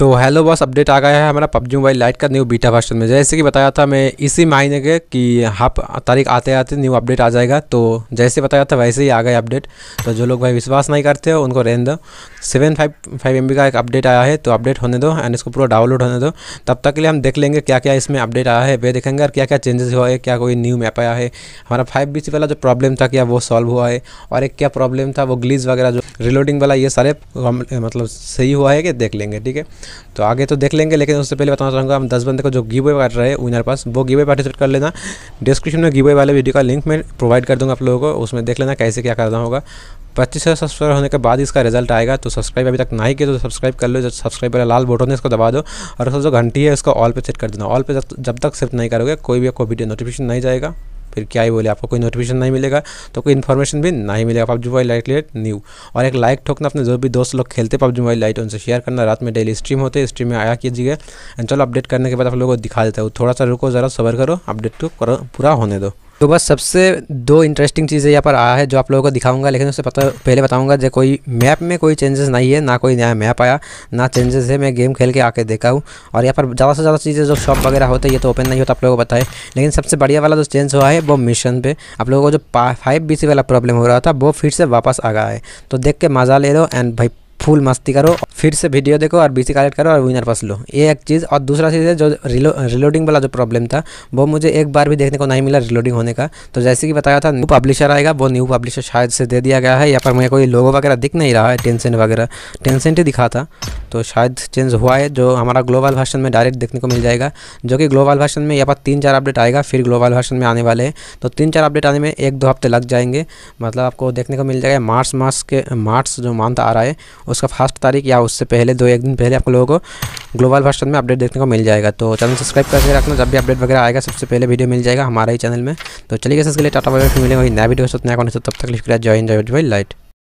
तो hello boss update आ गया है हमारा पबजी मोबाइल लाइट का न्यू बीटा वर्षन में जैसे कि बताया था मैं इसी महीने के कि हाफ तारीख आते आते न्यू अपडेट आ जाएगा तो जैसे बताया था वैसे ही आ गया अपडेट तो जो लोग भाई विश्वास नहीं करते हो उनको रहने दो सेवन फाइव फाइव एम का एक अपडेट आया है तो अपडेट होने दो एंड इसको पूरा डाउनलोड होने दो तब तक के लिए हम देख लेंगे क्या क्या इसमें अपडेट आया है वे देखेंगे और क्या क्या चेंजेस हुआ है क्या कोई न्यू मैप आया है हमारा फाइव बी वाला जो प्रॉब्लम था क्या वो सॉल्व हुआ है और एक क्या प्रॉब्लम था वो ग्लीज वगैरह जो रिलोडिंग वाला ये सारे मतलब सही हुआ है कि देख लेंगे ठीक है तो आगे तो देख लेंगे लेकिन उससे पहले बताना चाहूँगा हम दस बंदे को जो गिव वे कर रहे हैं विनर पास वो गिव पार्टिसिपेट कर लेना डिस्क्रिप्शन में गिव वे वाले वीडियो का लिंक मैं प्रोवाइड कर दूँगा आप लोगों को उसमें देख लेना कैसे क्या करना होगा पच्चीस सौ सब्सक्राइबर होने के बाद इसका रिजल्ट आएगा तो सब्सक्राइब अभी तक नहीं किया तो सब्सक्राइब कर लो जो सब्सक्राइब वाला लाल बटन है इसको दबा दो और उसका जो घंटी है उसको ऑल पे सेट कर देना ऑल पे जब तक सेट नहीं करोगे कोई भी आपको वीडियो नोटिफिकेशन नहीं जाएगा फिर क्या ही बोले आपको कोई नोटिफिकेशन नहीं मिलेगा तो कोई इन्फॉर्मेशन भी नहीं मिलेगा PUBG mobile lite late new और एक लाइक ठोकना अपने जो भी दोस्त लोग खेलते पब्जी मोबाइल लाइट उनसे शेयर करना रात में डेली स्ट्रीम होते स्ट्रीम में आया कीजिएगा एंड चलो अपडेट करने के बाद आप लोगों को दिखा देता हूँ थोड़ा सा रुको ज़रा सबर करो अपडेट तो करो पूरा होने दो तो बस सबसे दो इंटरेस्टिंग चीज़ें यहाँ पर आया है जो आप लोगों को दिखाऊंगा लेकिन उससे पता पहले बताऊंगा जो कोई मैप में कोई चेंजेस नहीं है ना कोई नया मैप आया ना चेंजेस है मैं गेम खेल के आके देखा हूँ और यहाँ पर ज़्यादा से ज़्यादा चीज़ें जो शॉप वगैरह होते हैं ये तो ओपन नहीं होता आप लोगों को बताए लेकिन सबसे बढ़िया वाला जो चेंज हुआ है वो मिशन पर आप लोगों को जो फाइव बी वाला प्रॉब्लम हो रहा था वो फिर से वापस आ गया है तो देख के मज़ा ले लो एंड भाई फुल मस्ती करो फिर से वीडियो देखो और बीसी कलेक्ट करो और विनर पास लो ये एक चीज़ और दूसरा चीज़ है जो रिलो रिलोडिंग वाला जो प्रॉब्लम था वो मुझे एक बार भी देखने को नहीं मिला रिलोडिंग होने का तो जैसे कि बताया था न्यू पब्लिशर आएगा वो न्यू पब्लिशर शायद से दे दिया गया है या पर मुझे कोई लोगो वगैरह दिख नहीं रहा है टेंसेंट वगैरह टेंसेंट ही दिखा था तो शायद चेंज हुआ है जो हमारा ग्लोबल वर्षन में डायरेक्ट देखने को मिल जाएगा जो कि ग्लोबल वर्षन में यहाँ पर तीन चार अपडेट आएगा फिर ग्लोबल वर्षन में आने वाले हैं तो तीन चार अपडेट आने में एक दो हफ्ते लग जाएंगे मतलब आपको देखने को मिल जाएगा मार्च मास के मार्च जो मंथ आ रहा है उसका फर्स्ट तारीख या उससे पहले दो एक दिन पहले आप लोगों को ग्लोबल वर्षन में अपडेट देखने को मिल जाएगा तो चैनल सब्सक्राइब करके रखना जब भी अपडेट वगैरह आएगा सबसे पहले वीडियो मिल जाएगा हमारे ही चैनल में तो चलिए इसके लिए टाटा वगैरह मिलेगा नया वीडियो तो नया कौन तो तब तक लिख रहा है जॉइन जॉय लाइट